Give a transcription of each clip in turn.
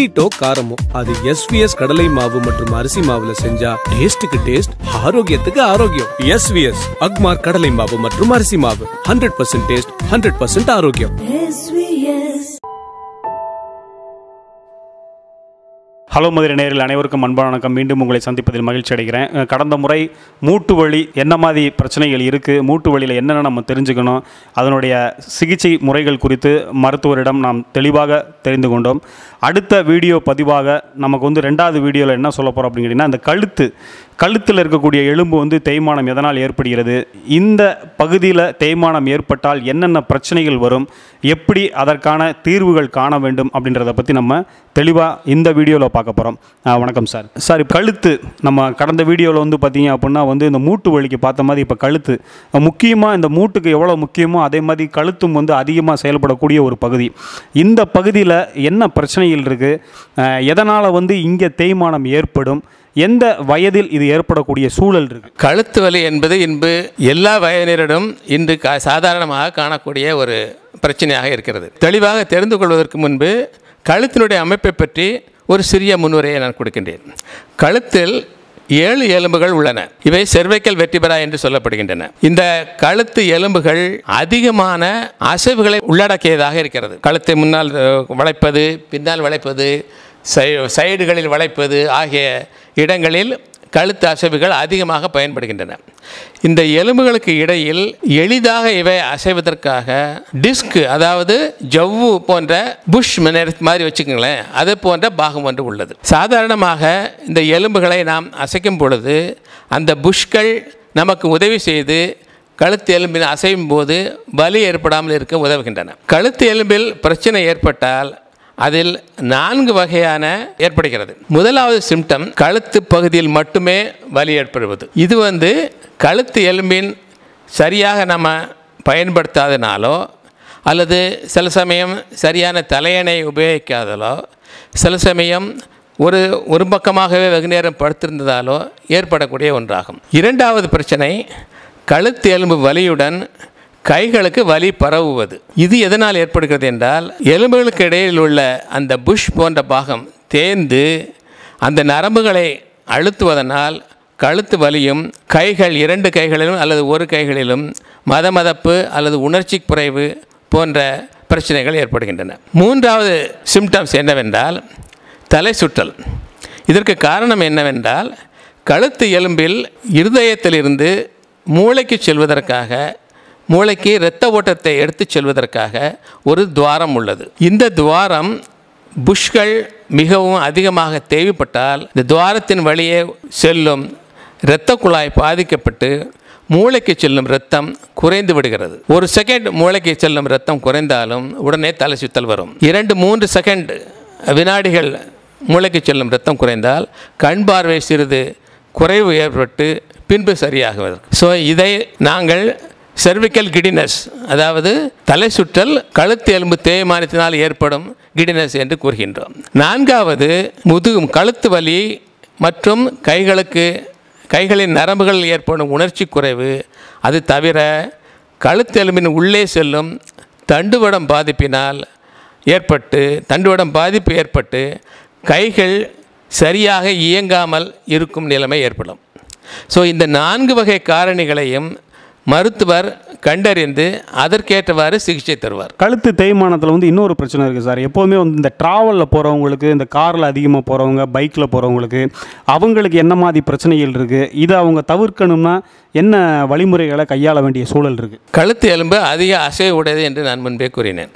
tomato காரமோ அது SVS கடலை மாவு மற்றும் அரிசி மாவுல செஞ்சா டேஸ்டுக்கு டேஸ்ட் ஆரோக்கியத்துக்கு ஆரோக்கியம் எஸ்விஎஸ் அக்மார் கடலை மாவு மற்றும் அரிசி மாவு hundred percent taste hundred percent ஆரோக்கியம் ஹலோ மதுரை நேரில் அனைவருக்கும் அன்பான வணக்கம் மீண்டும் உங்களை சந்திப்பதில் மகிழ்ச்சி அடைகிறேன் கடந்த முறை மூட்டு வழி என்ன மாதிரி பிரச்சனைகள் இருக்குது மூட்டு வழியில் என்னென்ன நம்ம தெரிஞ்சுக்கணும் அதனுடைய சிகிச்சை முறைகள் குறித்து மருத்துவரிடம் நாம் தெளிவாக தெரிந்து கொண்டோம் அடுத்த வீடியோ பதிவாக நமக்கு வந்து ரெண்டாவது வீடியோவில் என்ன சொல்ல போகிறோம் அப்படின்னு கேட்டிங்கன்னா அந்த கழுத்து கழுத்தில் இருக்கக்கூடிய எலும்பு வந்து தேய்மானம் எதனால் ஏற்படுகிறது இந்த பகுதியில் தேய்மானம் ஏற்பட்டால் என்னென்ன பிரச்சனைகள் வரும் எப்படி அதற்கான தீர்வுகள் காண வேண்டும் அப்படின்றத பற்றி நம்ம தெளிவாக இந்த வீடியோவில் பார்க்கலாம் பார்க்க போகிறோம் வணக்கம் சார் சார் கழுத்து நம்ம கடந்த வீடியோவில் வந்து பார்த்தீங்க அப்படின்னா வந்து இந்த மூட்டு வலிக்கு பார்த்த மாதிரி இப்போ கழுத்து முக்கியமாக இந்த மூட்டுக்கு எவ்வளோ முக்கியமோ அதே மாதிரி கழுத்தும் வந்து அதிகமாக செயல்படக்கூடிய ஒரு பகுதி இந்த பகுதியில் என்ன பிரச்சனைகள் இருக்குது எதனால் வந்து இங்கே தேய்மானம் ஏற்படும் எந்த வயதில் இது ஏற்படக்கூடிய சூழல் இருக்கு கழுத்து வலி என்பது இன்பு எல்லா வயதினரிடம் இன்று சாதாரணமாக காணக்கூடிய ஒரு பிரச்சனையாக இருக்கிறது தெளிவாக தெரிந்து கொள்வதற்கு முன்பு கழுத்தினுடைய அமைப்பை பற்றி ஒரு சிறிய முன்னுரையை நான் கொடுக்கின்றேன் கழுத்தில் ஏழு எலும்புகள் உள்ளன இவை செர்வைக்கல் வெற்றிபெறா என்று சொல்லப்படுகின்றன இந்த கழுத்து எலும்புகள் அதிகமான அசைவுகளை உள்ளடக்கியதாக இருக்கிறது கழுத்தை முன்னால் வளைப்பது பின்னால் வளைப்பது சை சைடுகளில் வளைப்பது ஆகிய இடங்களில் கழுத்து அசைவுகள் அதிகமாக பயன்படுகின்றன இந்த எலும்புகளுக்கு இடையில் எளிதாக இவை அசைவதற்காக டிஸ்க் அதாவது ஜவ்வு போன்ற புஷ் மாதிரி வச்சுக்கோங்களேன் அது போன்ற பாகம் ஒன்று உள்ளது சாதாரணமாக இந்த எலும்புகளை நாம் அசைக்கும் பொழுது அந்த புஷ்கள் நமக்கு உதவி செய்து கழுத்து எலும்பில் அசையும் போது வலி ஏற்படாமல் இருக்க உதவுகின்றன கழுத்து எலும்பில் பிரச்சனை ஏற்பட்டால் அதில் நான்கு வகையான ஏற்படுகிறது முதலாவது சிம்டம் கழுத்து பகுதியில் மட்டுமே வலி ஏற்படுவது இது வந்து கழுத்து எலும்பின் சரியாக நம்ம பயன்படுத்தாதனாலோ அல்லது சில சமயம் சரியான தலையணை உபயோகிக்காதலோ சில சமயம் ஒரு ஒரு பக்கமாகவே வெகு நேரம் படுத்திருந்ததாலோ ஏற்படக்கூடிய ஒன்றாகும் இரண்டாவது பிரச்சனை கழுத்து எலும்பு வலியுடன் கைகளுக்கு வலி பரவுவது இது எதனால் ஏற்படுகிறது என்றால் எலும்புகளுக்கு இடையில் உள்ள அந்த புஷ் போன்ற பாகம் தேர்ந்து அந்த நரம்புகளை அழுத்துவதனால் கழுத்து வலியும் கைகள் இரண்டு கைகளிலும் அல்லது ஒரு கைகளிலும் மதமதப்பு அல்லது உணர்ச்சி குறைவு போன்ற பிரச்சனைகள் ஏற்படுகின்றன மூன்றாவது சிம்டம்ஸ் என்னவென்றால் தலை சுற்றல் இதற்கு காரணம் என்னவென்றால் கழுத்து எலும்பில் இருதயத்திலிருந்து மூளைக்கு செல்வதற்காக மூளைக்கு இரத்த ஓட்டத்தை எடுத்துச் செல்வதற்காக ஒரு துவாரம் உள்ளது இந்த துவாரம் புஷ்கள் மிகவும் அதிகமாக தேவைப்பட்டால் இந்த துவாரத்தின் வழியே செல்லும் இரத்த குழாய் பாதிக்கப்பட்டு மூளைக்கு செல்லும் ரத்தம் குறைந்து விடுகிறது ஒரு செகண்ட் மூளைக்கு செல்லும் ரத்தம் குறைந்தாலும் உடனே தலை சுத்தல் வரும் இரண்டு மூன்று செகண்ட் வினாடிகள் மூளைக்கு செல்லும் ரத்தம் குறைந்தால் கண் பார்வை சிறிது குறைவு ஏற்பட்டு பின்பு சரியாகுவதற்கு ஸோ இதை நாங்கள் சர்விக்கல் கிடினஸ் அதாவது தலை சுற்றல் கழுத்து எலும்பு தேய்மானத்தினால் ஏற்படும் கிடினஸ் என்று கூறுகின்றோம் நான்காவது முதுகும் கழுத்து வலி மற்றும் கைகளுக்கு கைகளின் நரம்புகளில் ஏற்படும் உணர்ச்சி குறைவு அது தவிர எலும்பின் உள்ளே செல்லும் தண்டுவடம் பாதிப்பினால் ஏற்பட்டு தண்டுவடம் பாதிப்பு ஏற்பட்டு கைகள் சரியாக இயங்காமல் இருக்கும் நிலைமை ஏற்படும் ஸோ இந்த நான்கு வகை காரணிகளையும் மருத்துவர் கண்டறிந்து அதற்கேற்றவாறு சிகிச்சை தருவார் கழுத்து தேய்மானத்தில் வந்து இன்னொரு பிரச்சனை இருக்குது சார் எப்போதுமே வந்து இந்த ட்ராவலில் போகிறவங்களுக்கு இந்த காரில் அதிகமாக போகிறவங்க பைக்கில் போகிறவங்களுக்கு அவங்களுக்கு என்ன மாதிரி பிரச்சனைகள் இருக்குது இதை அவங்க தவிர்க்கணும்னா என்ன வழிமுறைகளை கையாள வேண்டிய சூழல் இருக்குது கழுத்து எலும்பு அதிக அசைவு உடையது என்று நான் முன்பே கூறினேன்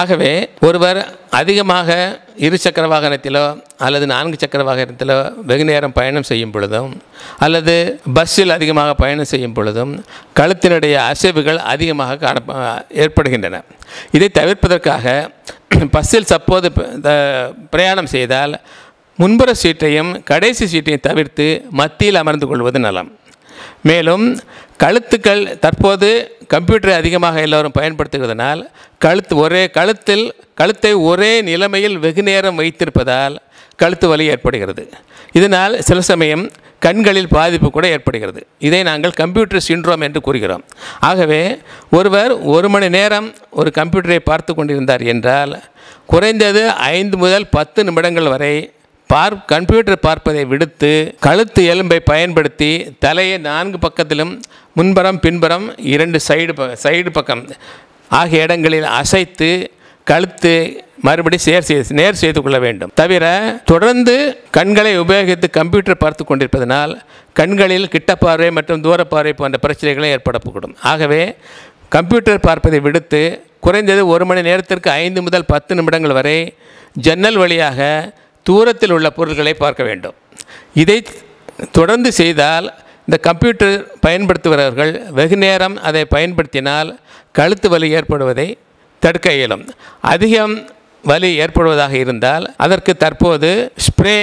ஆகவே ஒருவர் அதிகமாக இரு சக்கர வாகனத்திலோ அல்லது நான்கு சக்கர வாகனத்திலோ வெகு நேரம் பயணம் செய்யும் பொழுதும் அல்லது பஸ்ஸில் அதிகமாக பயணம் செய்யும் பொழுதும் கழுத்தினுடைய அசைவுகள் அதிகமாக காண ஏற்படுகின்றன இதை தவிர்ப்பதற்காக பஸ்ஸில் சப்போது பிரயாணம் செய்தால் முன்புற சீட்டையும் கடைசி சீட்டையும் தவிர்த்து மத்தியில் அமர்ந்து கொள்வது நலம் மேலும் கழுத்துக்கள் தற்போது கம்ப்யூட்டரை அதிகமாக எல்லோரும் பயன்படுத்துகிறதுனால் கழுத்து ஒரே கழுத்தில் கழுத்தை ஒரே நிலைமையில் வெகு நேரம் வைத்திருப்பதால் கழுத்து வலி ஏற்படுகிறது இதனால் சில சமயம் கண்களில் பாதிப்பு கூட ஏற்படுகிறது இதை நாங்கள் கம்ப்யூட்டர் சின்ட்ரோம் என்று கூறுகிறோம் ஆகவே ஒருவர் ஒரு மணி நேரம் ஒரு கம்ப்யூட்டரை பார்த்து கொண்டிருந்தார் என்றால் குறைந்தது ஐந்து முதல் பத்து நிமிடங்கள் வரை பார் கம்ப்யூட்டர் பார்ப்பதை விடுத்து கழுத்து எலும்பை பயன்படுத்தி தலையை நான்கு பக்கத்திலும் முன்புறம் பின்புறம் இரண்டு சைடு ப சைடு பக்கம் ஆகிய இடங்களில் அசைத்து கழுத்து மறுபடி சேர் செய்து நேர் செய்து கொள்ள வேண்டும் தவிர தொடர்ந்து கண்களை உபயோகித்து கம்ப்யூட்டர் பார்த்து கொண்டிருப்பதனால் கண்களில் கிட்ட பார்வை மற்றும் தூர பார்வை போன்ற பிரச்சனைகளை ஏற்படக்கூடும் ஆகவே கம்ப்யூட்டர் பார்ப்பதை விடுத்து குறைந்தது ஒரு மணி நேரத்திற்கு ஐந்து முதல் பத்து நிமிடங்கள் வரை ஜன்னல் வழியாக தூரத்தில் உள்ள பொருள்களை பார்க்க வேண்டும் இதை தொடர்ந்து செய்தால் இந்த கம்ப்யூட்டர் பயன்படுத்துகிறவர்கள் வெகு நேரம் அதை பயன்படுத்தினால் கழுத்து வலி ஏற்படுவதை தடுக்க இயலும் அதிகம் வலி ஏற்படுவதாக இருந்தால் அதற்கு தற்போது ஸ்ப்ரே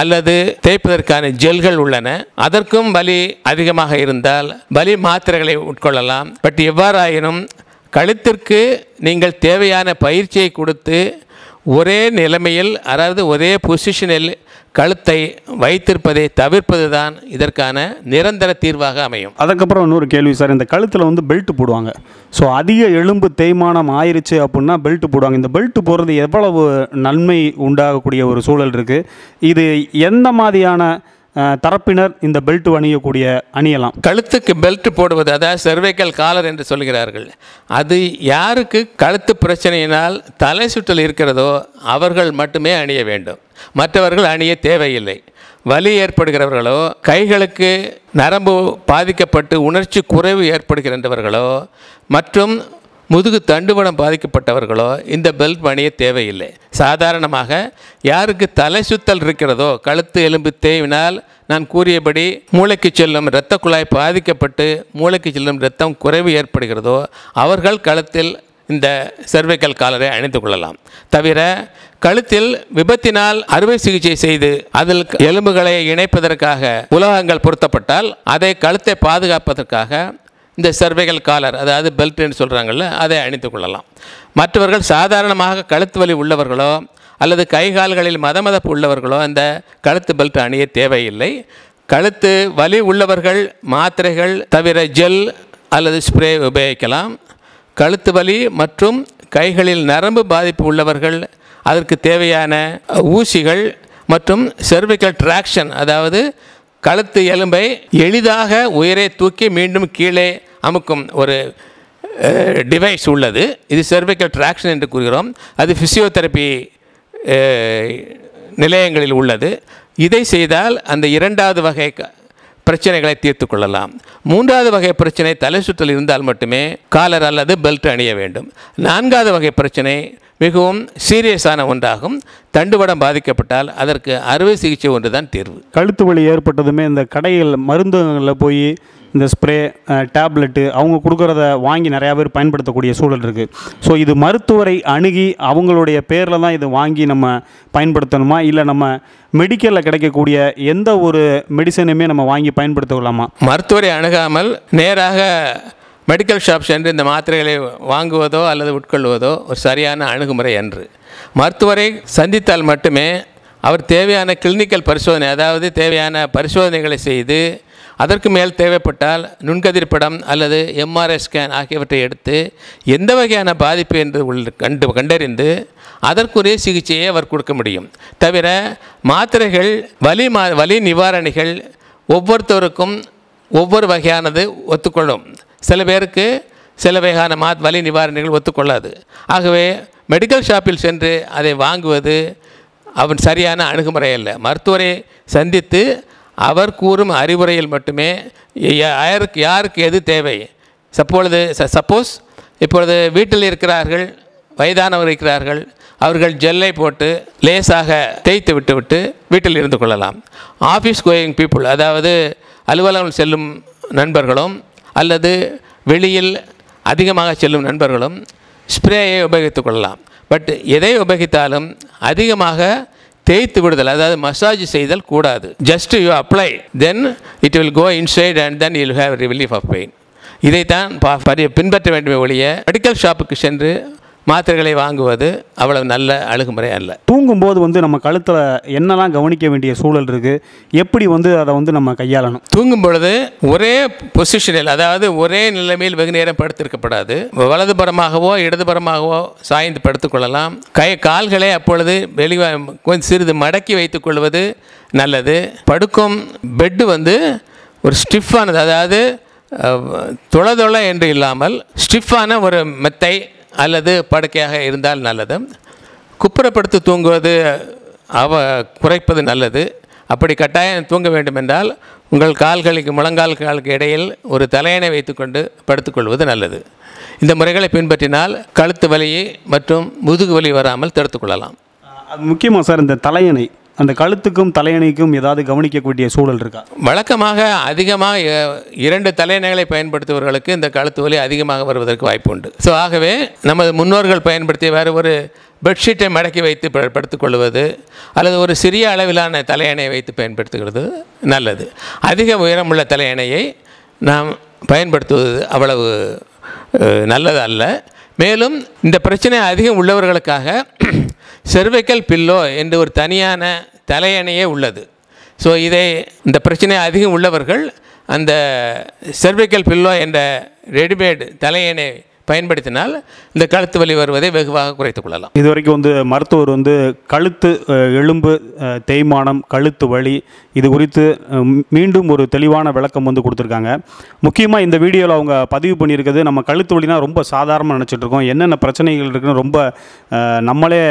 அல்லது தேய்ப்பதற்கான ஜெல்கள் உள்ளன அதற்கும் வலி அதிகமாக இருந்தால் வலி மாத்திரைகளை உட்கொள்ளலாம் பட் எவ்வாறாயினும் கழுத்திற்கு நீங்கள் தேவையான பயிற்சியை கொடுத்து ஒரே நிலைமையில் அதாவது ஒரே பொசிஷனில் கழுத்தை வைத்திருப்பதை தவிர்ப்பது தான் இதற்கான நிரந்தர தீர்வாக அமையும் அதுக்கப்புறம் இன்னொரு கேள்வி சார் இந்த கழுத்தில் வந்து பெல்ட் போடுவாங்க ஸோ அதிக எலும்பு தேய்மானம் ஆயிடுச்சு அப்படின்னா பெல்ட் போடுவாங்க இந்த பெல்ட் போடுறது எவ்வளவு நன்மை உண்டாகக்கூடிய ஒரு சூழல் இருக்குது இது எந்த மாதிரியான தரப்பினர் இந்த பெல்ட் அணியக்கூடிய அணியலாம் கழுத்துக்கு பெல்ட் போடுவது அதாவது செர்வைக்கல் காலர் என்று சொல்கிறார்கள் அது யாருக்கு கழுத்து பிரச்சனையினால் தலை சுற்றல் இருக்கிறதோ அவர்கள் மட்டுமே அணிய வேண்டும் மற்றவர்கள் அணிய தேவையில்லை வலி ஏற்படுகிறவர்களோ கைகளுக்கு நரம்பு பாதிக்கப்பட்டு உணர்ச்சி குறைவு ஏற்படுகின்றவர்களோ மற்றும் முதுகு தண்டுவடம் பாதிக்கப்பட்டவர்களோ இந்த பெல்ட் பணிய தேவையில்லை சாதாரணமாக யாருக்கு தலை சுத்தல் இருக்கிறதோ கழுத்து எலும்பு தேவினால் நான் கூறியபடி மூளைக்கு செல்லும் இரத்த குழாய் பாதிக்கப்பட்டு மூளைக்கு செல்லும் இரத்தம் குறைவு ஏற்படுகிறதோ அவர்கள் கழுத்தில் இந்த சர்வைக்கல் காலரை அணிந்து கொள்ளலாம் தவிர கழுத்தில் விபத்தினால் அறுவை சிகிச்சை செய்து அதில் எலும்புகளை இணைப்பதற்காக உலகங்கள் பொருத்தப்பட்டால் அதை கழுத்தை பாதுகாப்பதற்காக இந்த சர்வைகள் காலர் அதாவது பெல்ட்னு சொல்கிறாங்கள்ல அதை அணிந்து கொள்ளலாம் மற்றவர்கள் சாதாரணமாக கழுத்து வலி உள்ளவர்களோ அல்லது கைகால்களில் மதப்பு உள்ளவர்களோ அந்த கழுத்து பெல்ட் அணிய தேவையில்லை கழுத்து வலி உள்ளவர்கள் மாத்திரைகள் தவிர ஜெல் அல்லது ஸ்ப்ரே உபயோகிக்கலாம் கழுத்து வலி மற்றும் கைகளில் நரம்பு பாதிப்பு உள்ளவர்கள் அதற்கு தேவையான ஊசிகள் மற்றும் செர்விக்கல் டிராக்ஷன் அதாவது கழுத்து எலும்பை எளிதாக உயரே தூக்கி மீண்டும் கீழே அமுக்கும் ஒரு டிவைஸ் உள்ளது இது செர்விக்கல் ட்ராக்ஷன் என்று கூறுகிறோம் அது ஃபிசியோதெரப்பி நிலையங்களில் உள்ளது இதை செய்தால் அந்த இரண்டாவது வகை பிரச்சனைகளை தீர்த்து கொள்ளலாம் மூன்றாவது வகை பிரச்சனை தலை சுற்றல் இருந்தால் மட்டுமே காலர் அல்லது பெல்ட் அணிய வேண்டும் நான்காவது வகை பிரச்சனை மிகவும் சீரியஸான ஒன்றாகும் தண்டுவடம் பாதிக்கப்பட்டால் அதற்கு அறுவை சிகிச்சை ஒன்று தான் தீர்வு கழுத்து வலி ஏற்பட்டதுமே இந்த கடையில் மருந்துகளில் போய் இந்த ஸ்ப்ரே டேப்லெட்டு அவங்க கொடுக்குறத வாங்கி நிறையா பேர் பயன்படுத்தக்கூடிய சூழல் இருக்குது ஸோ இது மருத்துவரை அணுகி அவங்களுடைய பேரில் தான் இது வாங்கி நம்ம பயன்படுத்தணுமா இல்லை நம்ம மெடிக்கலில் கிடைக்கக்கூடிய எந்த ஒரு மெடிசனுமே நம்ம வாங்கி பயன்படுத்த மருத்துவரை அணுகாமல் நேராக மெடிக்கல் ஷாப் சென்று இந்த மாத்திரைகளை வாங்குவதோ அல்லது உட்கொள்வதோ ஒரு சரியான அணுகுமுறை என்று மருத்துவரை சந்தித்தால் மட்டுமே அவர் தேவையான கிளினிக்கல் பரிசோதனை அதாவது தேவையான பரிசோதனைகளை செய்து அதற்கு மேல் தேவைப்பட்டால் நுண்கதிர் படம் அல்லது எம்ஆர்ஐ ஸ்கேன் ஆகியவற்றை எடுத்து எந்த வகையான பாதிப்பு என்று உள்ள கண்டு கண்டறிந்து அதற்குரிய சிகிச்சையை அவர் கொடுக்க முடியும் தவிர மாத்திரைகள் வலி மா வலி நிவாரணிகள் ஒவ்வொருத்தருக்கும் ஒவ்வொரு வகையானது ஒத்துக்கொள்ளும் சில பேருக்கு சில வகையான மா வலி நிவாரணிகள் ஒத்துக்கொள்ளாது ஆகவே மெடிக்கல் ஷாப்பில் சென்று அதை வாங்குவது அவன் சரியான அணுகுமுறை இல்லை மருத்துவரை சந்தித்து அவர் கூறும் அறிவுரையில் மட்டுமே யாருக்கு யாருக்கு எது தேவை சப்பொழுது சப்போஸ் இப்பொழுது வீட்டில் இருக்கிறார்கள் வயதானவர் இருக்கிறார்கள் அவர்கள் ஜெல்லை போட்டு லேசாக தேய்த்து விட்டுவிட்டு வீட்டில் இருந்து கொள்ளலாம் ஆஃபீஸ் கோயிங் பீப்புள் அதாவது அலுவலகம் செல்லும் நண்பர்களும் அல்லது வெளியில் அதிகமாக செல்லும் நண்பர்களும் ஸ்ப்ரேயை உபயோகித்து கொள்ளலாம் பட் எதை உபயோகித்தாலும் அதிகமாக தேய்த்து விடுதல் அதாவது மசாஜ் செய்தல் கூடாது just you apply then it will go inside and then you have relief of pain இதைத்தான் பின்பற்ற வேண்டுமே ஒழிய மெடிக்கல் ஷாப்புக்கு சென்று மாத்திரைகளை வாங்குவது அவ்வளவு நல்ல அழுகுமுறை அல்ல தூங்கும்போது வந்து நம்ம கழுத்தில் என்னெல்லாம் கவனிக்க வேண்டிய சூழல் இருக்குது எப்படி வந்து அதை வந்து நம்ம கையாளணும் தூங்கும் பொழுது ஒரே பொசிஷனில் அதாவது ஒரே நிலைமையில் வெகு நேரம் படுத்திருக்கப்படாது வலதுபுறமாகவோ இடதுபுறமாகவோ சாய்ந்து படுத்துக்கொள்ளலாம் கை கால்களை அப்பொழுது வெளிவா கொஞ்சம் சிறிது மடக்கி வைத்துக்கொள்வது நல்லது படுக்கும் பெட்டு வந்து ஒரு ஸ்டிஃபானது அதாவது தொலை தொலை என்று இல்லாமல் ஸ்டிஃபான ஒரு மெத்தை அல்லது படுக்கையாக இருந்தால் நல்லது குப்புறப்படுத்து தூங்குவது அவ குறைப்பது நல்லது அப்படி கட்டாயம் தூங்க வேண்டும் என்றால் உங்கள் கால்களுக்கு முழங்கால்களுக்கு இடையில் ஒரு தலையணை வைத்துக்கொண்டு படுத்துக்கொள்வது நல்லது இந்த முறைகளை பின்பற்றினால் கழுத்து வலியை மற்றும் முதுகு வலி வராமல் தடுத்துக்கொள்ளலாம் முக்கியமாக சார் இந்த தலையணை அந்த கழுத்துக்கும் தலையணைக்கும் ஏதாவது கவனிக்கக்கூடிய சூழல் இருக்கா வழக்கமாக அதிகமாக இரண்டு தலையணைகளை பயன்படுத்துபவர்களுக்கு இந்த கழுத்து வலி அதிகமாக வருவதற்கு வாய்ப்பு உண்டு ஸோ ஆகவே நமது முன்னோர்கள் பயன்படுத்திய வேறு ஒரு பெட்ஷீட்டை மடக்கி வைத்து படுத்துக்கொள்வது அல்லது ஒரு சிறிய அளவிலான தலையணையை வைத்து பயன்படுத்துகிறது நல்லது அதிக உயரமுள்ள தலையணையை நாம் பயன்படுத்துவது அவ்வளவு நல்லதல்ல மேலும் இந்த பிரச்சனை அதிகம் உள்ளவர்களுக்காக செர்வைக்கல் பில்லோ என்று ஒரு தனியான தலையணையே உள்ளது ஸோ இதை இந்த பிரச்சனை அதிகம் உள்ளவர்கள் அந்த செர்வைக்கல் பில்லோ என்ற ரெடிமேடு தலையணை பயன்படுத்தினால் இந்த கழுத்து வலி வருவதை வெகுவாக குறைத்துக் கொள்ளலாம் இது வரைக்கும் வந்து மருத்துவர் வந்து கழுத்து எலும்பு தேய்மானம் கழுத்து வலி இது குறித்து மீண்டும் ஒரு தெளிவான விளக்கம் வந்து கொடுத்துருக்காங்க முக்கியமாக இந்த வீடியோவில் அவங்க பதிவு பண்ணியிருக்கிறது நம்ம கழுத்து வலினா ரொம்ப சாதாரணமாக நினச்சிட்ருக்கோம் என்னென்ன பிரச்சனைகள் இருக்குன்னு ரொம்ப நம்மளே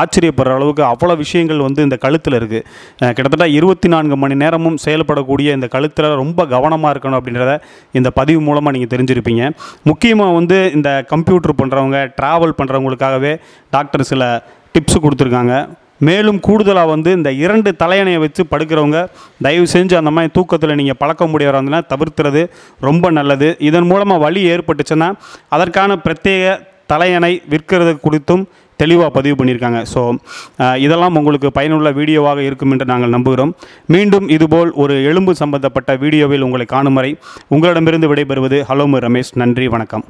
ஆச்சரியப்படுற அளவுக்கு அவ்வளோ விஷயங்கள் வந்து இந்த கழுத்தில் இருக்குது கிட்டத்தட்ட இருபத்தி நான்கு மணி நேரமும் செயல்படக்கூடிய இந்த கழுத்தில் ரொம்ப கவனமாக இருக்கணும் அப்படின்றத இந்த பதிவு மூலமாக நீங்கள் தெரிஞ்சிருப்பீங்க முக்கியமாக வந்து இந்த கம்ப்யூட்டர் பண்ணுறவங்க ட்ராவல் பண்ணுறவங்களுக்காகவே டாக்டர் சில டிப்ஸ் கொடுத்துருக்காங்க மேலும் கூடுதலாக வந்து இந்த இரண்டு தலையணையை வச்சு படுக்கிறவங்க தயவு செஞ்சு அந்த மாதிரி தூக்கத்தில் நீங்கள் பழக்க முடியவராங்கன்னா தவிர்த்துறது ரொம்ப நல்லது இதன் மூலமாக வழி ஏற்பட்டுச்சுன்னா அதற்கான பிரத்யேக தலையணை விற்கிறது குறித்தும் தெளிவாக பதிவு பண்ணியிருக்காங்க ஸோ இதெல்லாம் உங்களுக்கு பயனுள்ள வீடியோவாக இருக்கும் என்று நாங்கள் நம்புகிறோம் மீண்டும் இதுபோல் ஒரு எலும்பு சம்பந்தப்பட்ட வீடியோவில் உங்களை காணும் வரை உங்களிடமிருந்து விடைபெறுவது ஹலோ ரமேஷ் நன்றி வணக்கம்